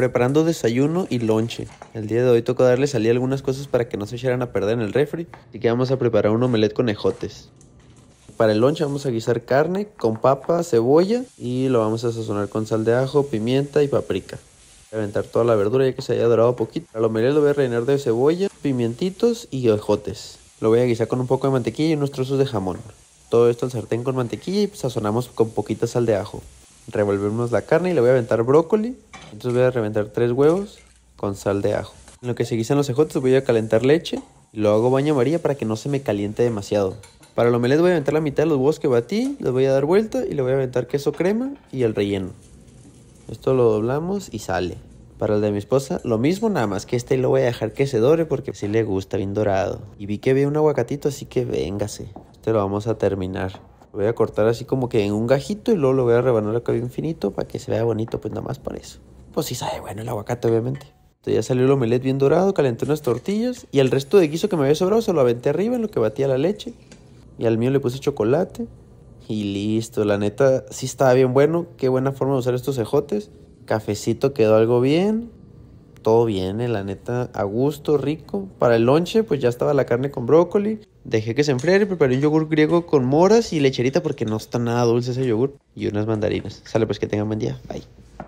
preparando desayuno y lonche. El día de hoy tocó darle salida algunas cosas para que no se echaran a perder en el refri, así que vamos a preparar un omelette con ejotes. Para el lonche vamos a guisar carne con papa, cebolla y lo vamos a sazonar con sal de ajo, pimienta y paprika. Voy a aventar toda la verdura ya que se haya dorado poquito. Para el omelette lo voy a rellenar de cebolla, pimientitos y ejotes. Lo voy a guisar con un poco de mantequilla y unos trozos de jamón. Todo esto al sartén con mantequilla y pues sazonamos con poquita sal de ajo. Revolvemos la carne y le voy a aventar brócoli, entonces voy a reventar tres huevos con sal de ajo. En lo que se guisan los ejotes voy a calentar leche y lo hago baño María para que no se me caliente demasiado. Para el omelette voy a aventar la mitad de los huevos que batí, Los voy a dar vuelta y le voy a aventar queso crema y el relleno. Esto lo doblamos y sale. Para el de mi esposa, lo mismo, nada más que este lo voy a dejar que se dore porque sí le gusta bien dorado. Y vi que había un aguacatito, así que véngase. Este lo vamos a terminar. Lo voy a cortar así como que en un gajito y luego lo voy a rebanar acá bien finito para que se vea bonito, pues nada más para eso pues sí sabe bueno el aguacate, obviamente. Entonces ya salió el omelette bien dorado, calenté unas tortillas y el resto de guiso que me había sobrado se lo aventé arriba en lo que batía la leche. Y al mío le puse chocolate y listo. La neta, sí estaba bien bueno. Qué buena forma de usar estos cejotes. Cafecito quedó algo bien. Todo bien, eh, la neta, a gusto, rico. Para el lonche, pues ya estaba la carne con brócoli. Dejé que se enfriara y preparé un yogur griego con moras y lecherita porque no está nada dulce ese yogur. Y unas mandarinas. Sale, pues que tengan buen día. Bye.